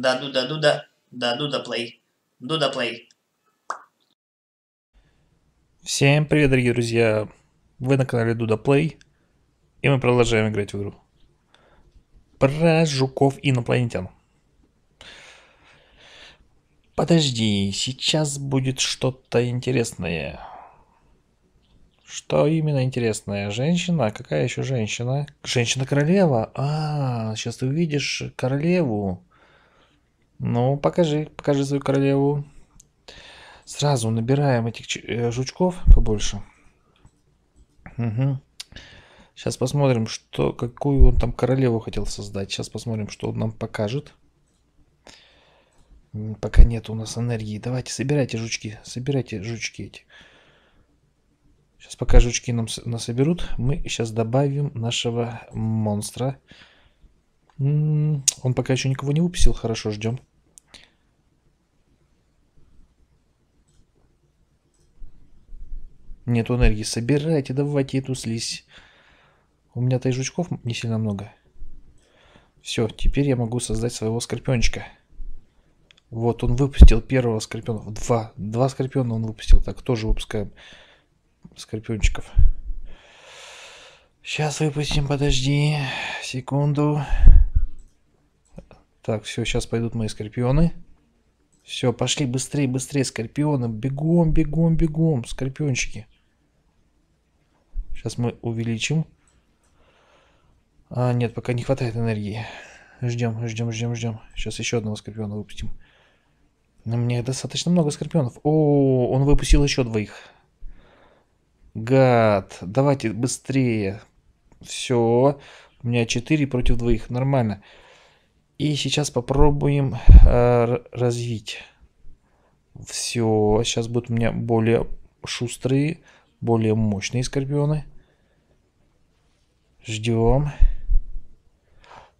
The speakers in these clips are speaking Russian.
Да, да, дуда, да, да, дуда плей. Дуда плей. Всем привет, дорогие друзья. Вы на канале Дуда Плей. И мы продолжаем играть в игру. Про жуков инопланетян. Подожди, сейчас будет что-то интересное. Что именно интересное? Женщина? Какая еще женщина? Женщина-королева? А, сейчас ты увидишь королеву. Ну, покажи, покажи свою королеву. Сразу набираем этих э, жучков побольше. Угу. Сейчас посмотрим, что, какую он там королеву хотел создать. Сейчас посмотрим, что он нам покажет. Пока нет у нас энергии. Давайте, собирайте жучки. Собирайте жучки эти. Сейчас пока жучки нам насоберут, мы сейчас добавим нашего монстра. М -м -м, он пока еще никого не выпустил, хорошо, ждем. Нету энергии. Собирайте, давайте эту слизь. У меня-то и жучков не сильно много. Все, теперь я могу создать своего скорпиончика. Вот, он выпустил первого скорпиона. Два. Два скорпиона он выпустил. Так, тоже выпускаем скорпиончиков. Сейчас выпустим, подожди. Секунду. Так, все, сейчас пойдут мои скорпионы. Все, пошли быстрее, быстрее, скорпионы. Бегом, бегом, бегом, скорпиончики. Сейчас мы увеличим. А, нет, пока не хватает энергии. Ждем, ждем, ждем, ждем. Сейчас еще одного скорпиона выпустим. На мне достаточно много скорпионов. О, он выпустил еще двоих. Гад. Давайте быстрее. Все. У меня 4 против двоих. Нормально. И сейчас попробуем э, развить. Все. Сейчас будут у меня более шустрые более мощные скорпионы. Ждем.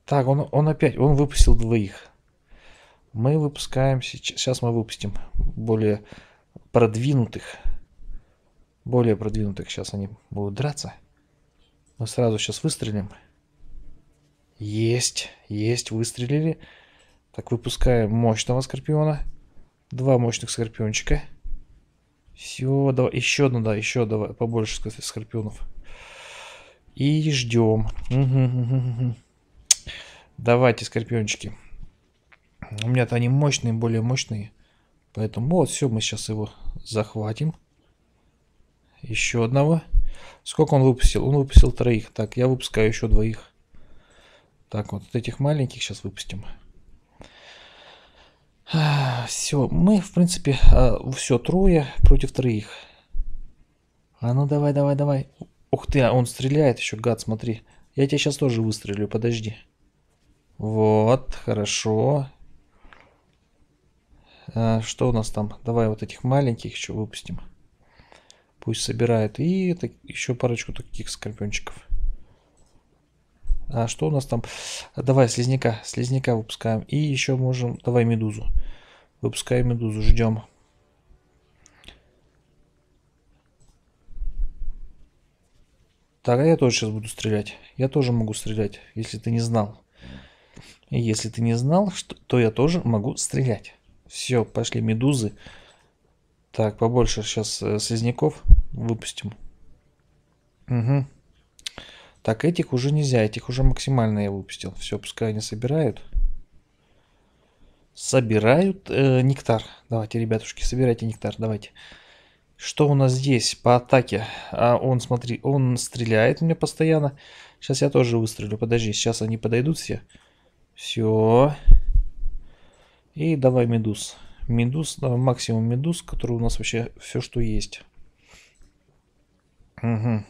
Так, он, он опять, он выпустил двоих. Мы выпускаем, сейчас, сейчас мы выпустим более продвинутых. Более продвинутых сейчас они будут драться. Мы сразу сейчас выстрелим. Есть, есть, выстрелили. Так, выпускаем мощного скорпиона. Два мощных скорпиончика. Все, давай, еще одно, да, еще давай, побольше сказать, скорпионов. И ждем. Давайте, скорпиончики. У меня-то они мощные, более мощные. Поэтому вот, все, мы сейчас его захватим. Еще одного. Сколько он выпустил? Он выпустил троих. Так, я выпускаю еще двоих. Так, вот этих маленьких сейчас выпустим. Все, мы, в принципе, а, все, трое против троих. А ну давай, давай, давай. Ух ты, а он стреляет еще, гад, смотри. Я тебя сейчас тоже выстрелю, подожди. Вот, хорошо. А, что у нас там? Давай вот этих маленьких еще выпустим. Пусть собирает. И так, еще парочку таких скорпиончиков. А что у нас там? Давай слизняка, слизняка выпускаем. И еще можем... Давай медузу. Выпускаем медузу, ждем. Так, а я тоже сейчас буду стрелять. Я тоже могу стрелять, если ты не знал. И если ты не знал, что, то я тоже могу стрелять. Все, пошли медузы. Так, побольше сейчас э, слизняков выпустим. Угу. Так, этих уже нельзя, этих уже максимально я выпустил. Все, пускай они собирают. Собирают э, нектар. Давайте, ребятушки, собирайте нектар, давайте. Что у нас здесь по атаке? А он, смотри, он стреляет мне постоянно. Сейчас я тоже выстрелю. Подожди, сейчас они подойдут все. Все. И давай медуз. Медуз, э, максимум медуз, который у нас вообще все, что есть. Угу.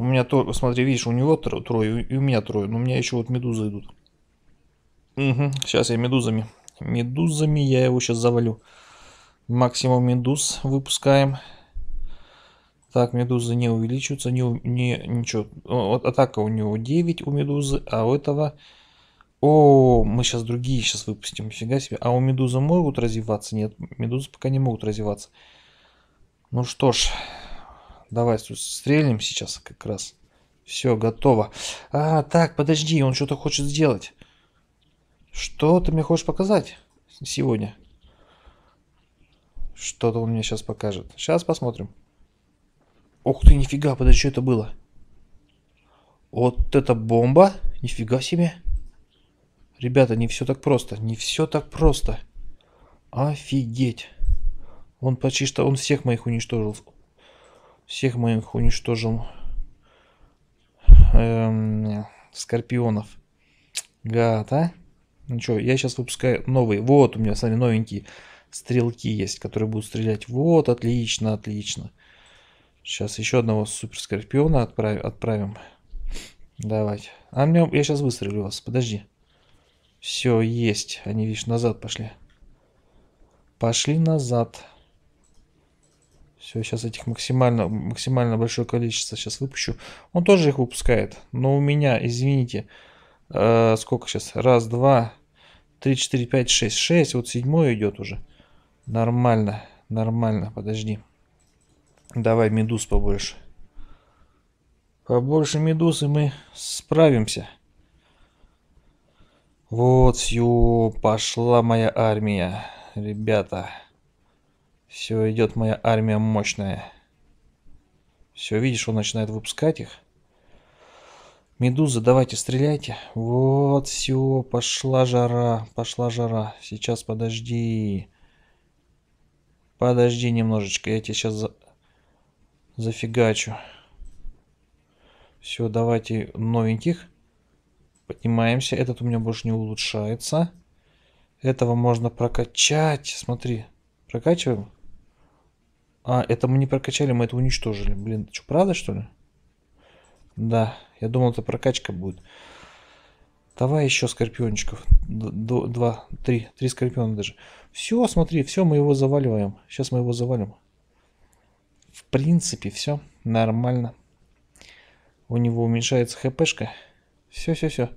У меня то, смотри, видишь, у него трое, и у меня трое, но у меня еще вот медузы идут. Угу, сейчас я медузами. Медузами я его сейчас завалю. Максимум медуз выпускаем. Так, медузы не увеличиваются, не, не, ничего. Вот атака у него 9 у медузы, а у этого... О, мы сейчас другие сейчас выпустим, Фига себе. А у медузы могут развиваться? Нет, медузы пока не могут развиваться. Ну что ж, Давай стрельнем сейчас как раз. Все, готово. А, так, подожди, он что-то хочет сделать. Что ты мне хочешь показать сегодня? Что-то он мне сейчас покажет. Сейчас посмотрим. Ух ты, нифига, подожди, что это было? Вот это бомба? Нифига себе. Ребята, не все так просто. Не все так просто. Офигеть. Он почти что... Он всех моих уничтожил. Всех моих уничтожим. Эм, скорпионов. Гад, а? ничего, ну я сейчас выпускаю новый, Вот у меня, смотри, новенькие стрелки есть, которые будут стрелять. Вот, отлично, отлично. Сейчас еще одного супер скорпиона отправ... отправим. Давайте. А мне... я сейчас выстрелю вас, подожди. Все, есть. Они, видишь, назад пошли. Пошли назад. Все, сейчас этих максимально, максимально большое количество сейчас выпущу. Он тоже их выпускает. Но у меня, извините, э, сколько сейчас? Раз, два, три, четыре, пять, шесть. Шесть. Вот седьмой идет уже. Нормально, нормально. Подожди. Давай медуз побольше. Побольше медуз, и мы справимся. Вот, ю пошла моя армия, ребята. Все, идет моя армия мощная. Все, видишь, он начинает выпускать их. Медуза, давайте, стреляйте. Вот, все, пошла жара, пошла жара. Сейчас, подожди. Подожди немножечко, я тебя сейчас за... зафигачу. Все, давайте новеньких. Поднимаемся. Этот у меня больше не улучшается. Этого можно прокачать. Смотри, прокачиваем. А, это мы не прокачали, мы это уничтожили. Блин, что, правда, что ли? Да, я думал, это прокачка будет. Давай еще скорпиончиков. Д два, три. Три скорпиона даже. Все, смотри, все, мы его заваливаем. Сейчас мы его завалим. В принципе, все нормально. У него уменьшается хпшка. Все, все, все.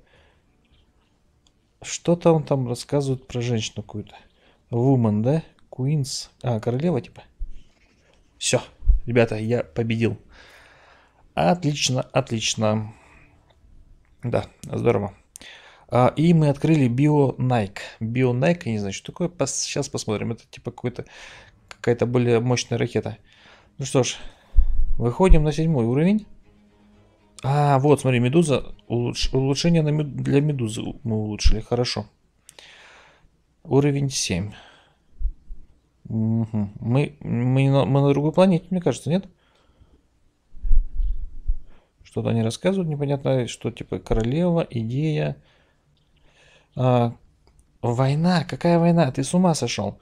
Что там там рассказывает про женщину какую-то? Woman, да? Куинс, А, королева типа? Все, ребята, я победил. Отлично, отлично. Да, здорово. А, и мы открыли Bio Nike. Bio Nike, я не знаю, что такое. Сейчас посмотрим. Это типа какой-то какая-то более мощная ракета. Ну что ж, выходим на седьмой уровень. А, вот, смотри, медуза. Улуч... Улучшение на мед... для медузы мы улучшили. Хорошо. Уровень 7. Мы, мы, на, мы на другой планете, мне кажется, нет? Что-то они рассказывают непонятно, что типа королева, идея. А, война, какая война? Ты с ума сошел?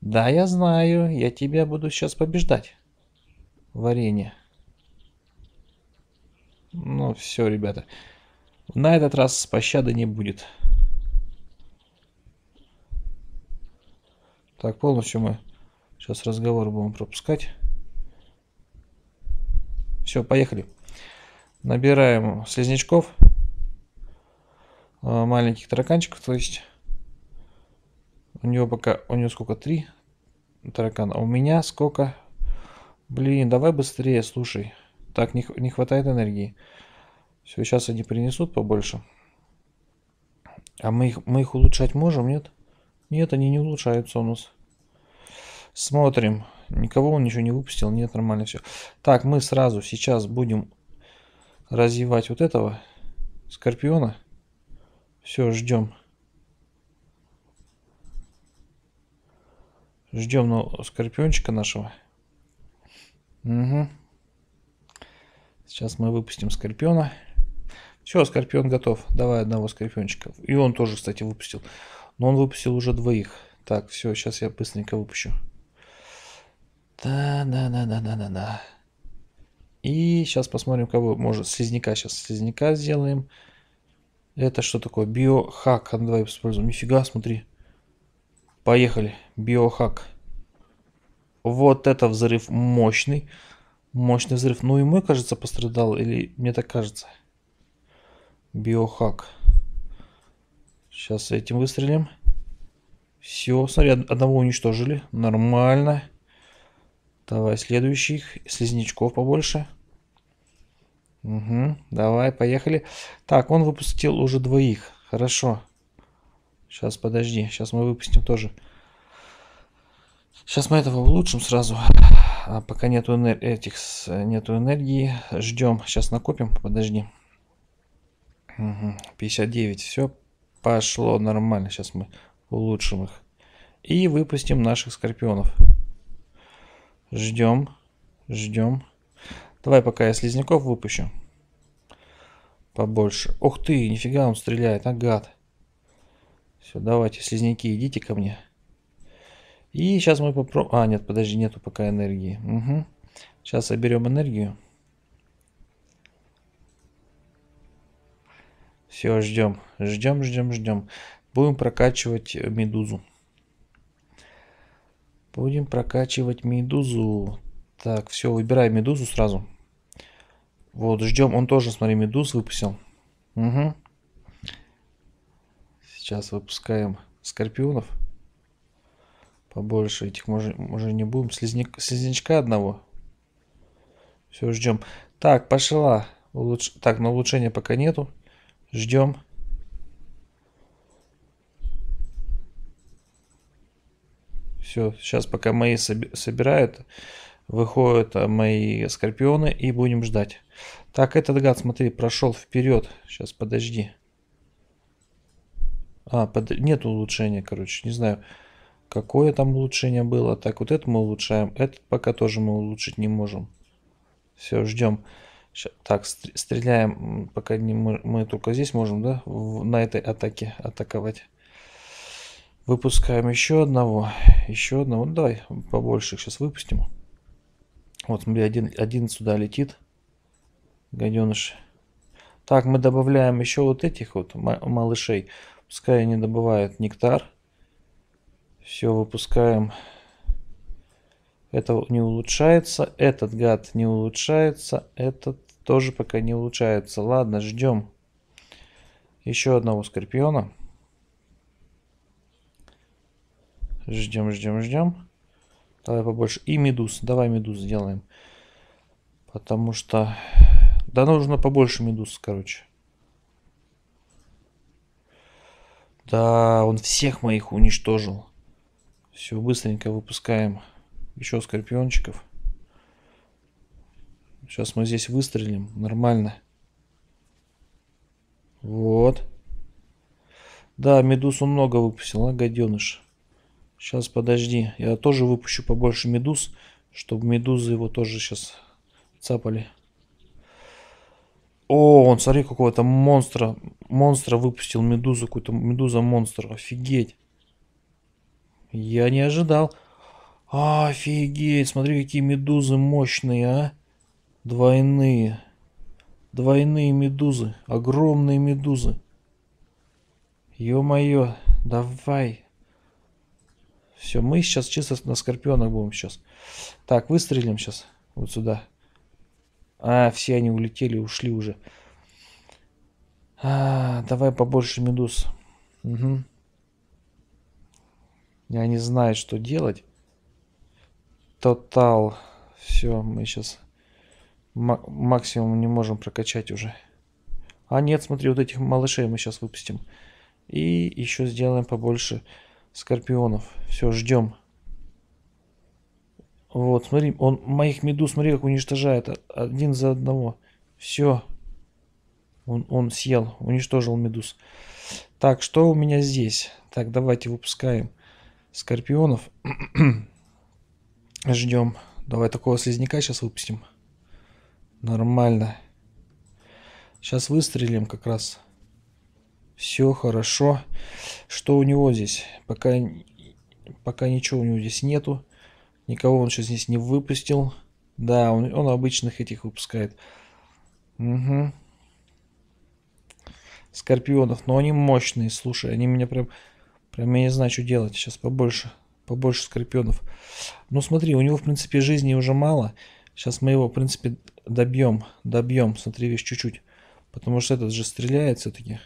Да, я знаю, я тебя буду сейчас побеждать. Варенье. Ну все, ребята. На этот раз пощады не будет. Так, полностью мы сейчас разговор будем пропускать. Все, поехали. Набираем слизнячков. Э, маленьких тараканчиков, то есть. У него пока, у него сколько? Три таракана. А у меня сколько? Блин, давай быстрее, слушай. Так, не, не хватает энергии. Все, сейчас они принесут побольше. А мы их, мы их улучшать можем, нет? Нет, они не улучшаются у нас. Смотрим. Никого он ничего не выпустил. Нет, нормально все. Так, мы сразу сейчас будем развивать вот этого скорпиона. Все, ждем. Ждем ну, скорпиончика нашего. Угу. Сейчас мы выпустим скорпиона. Все, скорпион готов. Давай одного скорпиончика. И он тоже, кстати, выпустил. Но он выпустил уже двоих. Так, все, сейчас я быстренько выпущу. Да-да-да-да-да-да-да. И сейчас посмотрим, кого может слизняка. Сейчас слизняка сделаем. Это что такое? Биохак. А, давай используем. Нифига, смотри. Поехали. Биохак. Вот это взрыв мощный. Мощный взрыв. Ну и мой, кажется, пострадал. Или мне так кажется. Биохак. Сейчас этим выстрелим. Все, смотри, одного уничтожили. Нормально. Давай следующих. Слизнячков побольше. Угу, давай, поехали. Так, он выпустил уже двоих. Хорошо. Сейчас, подожди. Сейчас мы выпустим тоже. Сейчас мы этого улучшим сразу. А пока нету, энер... этих... нету энергии. Ждем. Сейчас накопим. Подожди. Угу. 59. Все, Пошло нормально. Сейчас мы улучшим их. И выпустим наших скорпионов. Ждем. Ждем. Давай пока я слизняков выпущу. Побольше. Ух ты, нифига он стреляет, а гад. Все, давайте, слизняки, идите ко мне. И сейчас мы попробуем... А, нет, подожди, нету пока энергии. Угу. Сейчас соберем энергию. Все, ждем, ждем, ждем, ждем. Будем прокачивать медузу. Будем прокачивать медузу. Так, все, выбираем медузу сразу. Вот, ждем. Он тоже, смотри, медуз выпустил. Угу. Сейчас выпускаем скорпионов. Побольше этих может, уже не будем. Слизняк, слизнячка одного. Все, ждем. Так, пошла. Улуч... Так, на улучшение пока нету. Ждем. Все, сейчас пока мои собирают, выходят а мои скорпионы и будем ждать. Так, этот гад, смотри, прошел вперед. Сейчас, подожди. А, под... нет улучшения, короче, не знаю, какое там улучшение было. Так, вот это мы улучшаем, этот пока тоже мы улучшить не можем. Все, ждем. Сейчас, так, стреляем, пока не мы, мы только здесь можем, да, в, на этой атаке атаковать. Выпускаем еще одного, еще одного. Ну, давай побольше их сейчас выпустим. Вот, смотри, один, один сюда летит, гаденыш. Так, мы добавляем еще вот этих вот малышей. Пускай они добывают нектар. Все, выпускаем. Это не улучшается, этот гад не улучшается, этот тоже пока не улучшается. Ладно, ждем еще одного скорпиона. Ждем, ждем, ждем. Давай побольше. И медуз. Давай медуз сделаем. Потому что... Да нужно побольше медуз, короче. Да, он всех моих уничтожил. Все, быстренько выпускаем еще скорпиончиков. Сейчас мы здесь выстрелим. Нормально. Вот. Да, медузу много выпустил, а, гаденыш. Сейчас, подожди. Я тоже выпущу побольше медуз, чтобы медузы его тоже сейчас цапали. О, он, смотри, какого-то монстра. Монстра выпустил, медузу какой то Медуза-монстр. Офигеть. Я не ожидал. Офигеть, смотри, какие медузы мощные, а. Двойные. Двойные медузы. Огромные медузы. Ё-моё, давай. Все, мы сейчас чисто на скорпионах будем сейчас. Так, выстрелим сейчас. Вот сюда. А, все они улетели, ушли уже. А, давай побольше медуз. Угу. Я не знаю, что делать. Тотал. Все, мы сейчас максимум не можем прокачать уже. А нет, смотри, вот этих малышей мы сейчас выпустим. И еще сделаем побольше скорпионов. Все, ждем. Вот, смотри, он моих медуз, смотри, как уничтожает. Один за одного. Все. Он, он съел, уничтожил медуз. Так, что у меня здесь? Так, давайте выпускаем скорпионов. Ждем. Давай такого слизняка сейчас выпустим. Нормально. Сейчас выстрелим как раз. Все хорошо. Что у него здесь? Пока, пока ничего у него здесь нету. Никого он сейчас здесь не выпустил. Да, он, он обычных этих выпускает. Угу. Скорпионов. Но они мощные, слушай. Они меня прям... Прям я не знаю, что делать. Сейчас побольше. Побольше скорпионов. Ну смотри, у него в принципе жизни уже мало. Сейчас мы его в принципе добьем, добьем, смотри, вещь чуть-чуть. Потому что этот же стреляет все-таки.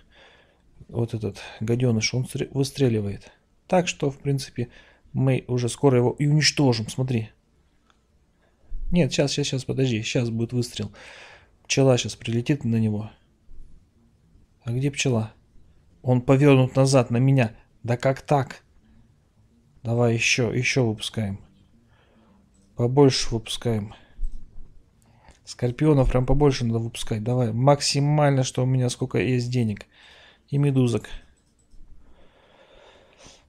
Вот этот гаденыш, он выстреливает. Так что, в принципе, мы уже скоро его и уничтожим, смотри. Нет, сейчас, сейчас, сейчас, подожди, сейчас будет выстрел. Пчела сейчас прилетит на него. А где пчела? Он повернут назад на меня. Да как так? Давай еще, еще выпускаем. Побольше выпускаем. Скорпионов прям побольше надо выпускать. Давай, максимально, что у меня сколько есть денег. И медузок.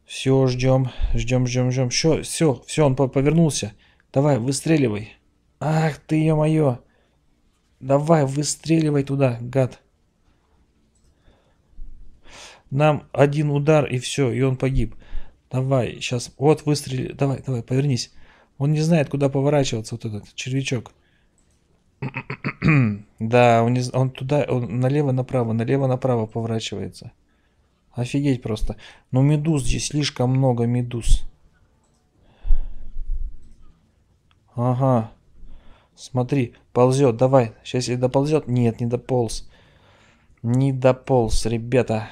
Все, ждем, ждем, ждем, ждем. Все, все, все, он повернулся. Давай, выстреливай. Ах ты, ё-моё. Давай, выстреливай туда, гад. Нам один удар и все, и он погиб. Давай, сейчас, вот выстрели. Давай, давай, повернись. Он не знает, куда поворачиваться, вот этот червячок да, он, не, он туда, он налево-направо, налево-направо поворачивается. Офигеть просто. Но ну, медуз здесь слишком много медуз. Ага. Смотри, ползет, давай. Сейчас если доползет. Нет, не дополз. Не дополз, ребята.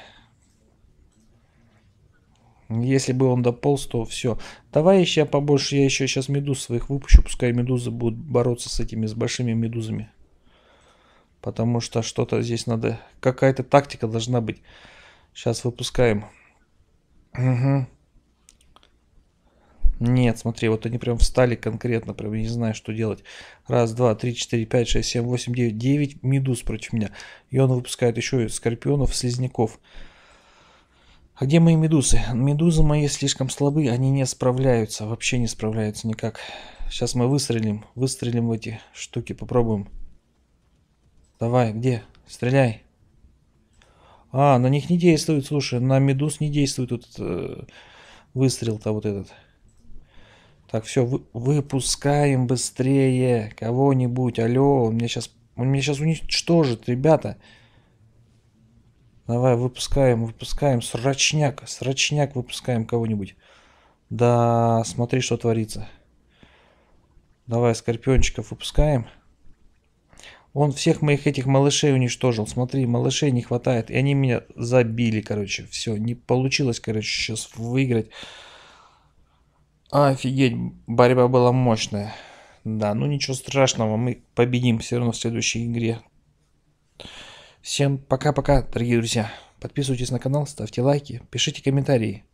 Если бы он дополз, то все. Давай еще побольше, я еще сейчас медуз своих выпущу, пускай медузы будут бороться с этими, с большими медузами. Потому что что-то здесь надо, какая-то тактика должна быть. Сейчас выпускаем. Угу. Нет, смотри, вот они прям встали конкретно, прям я не знаю, что делать. Раз, два, три, четыре, пять, шесть, семь, восемь, девять, девять медуз против меня. И он выпускает еще и скорпионов, слизняков. А где мои медузы? Медузы мои слишком слабы, они не справляются, вообще не справляются никак. Сейчас мы выстрелим, выстрелим в эти штуки, попробуем. Давай, где? Стреляй. А, на них не действует, слушай, на медуз не действует этот э, выстрел-то вот этот. Так, все, вы, выпускаем быстрее кого-нибудь. Алло, он меня сейчас, он меня сейчас уничтожит, ребята. Ребята. Давай, выпускаем, выпускаем. Срочняк, срочняк, выпускаем кого-нибудь. Да, смотри, что творится. Давай, скорпиончиков выпускаем. Он всех моих этих малышей уничтожил. Смотри, малышей не хватает. И они меня забили, короче. Все, не получилось, короче, сейчас выиграть. Офигеть, борьба была мощная. Да, ну ничего страшного, мы победим все равно в следующей игре. Всем пока-пока, дорогие друзья. Подписывайтесь на канал, ставьте лайки, пишите комментарии.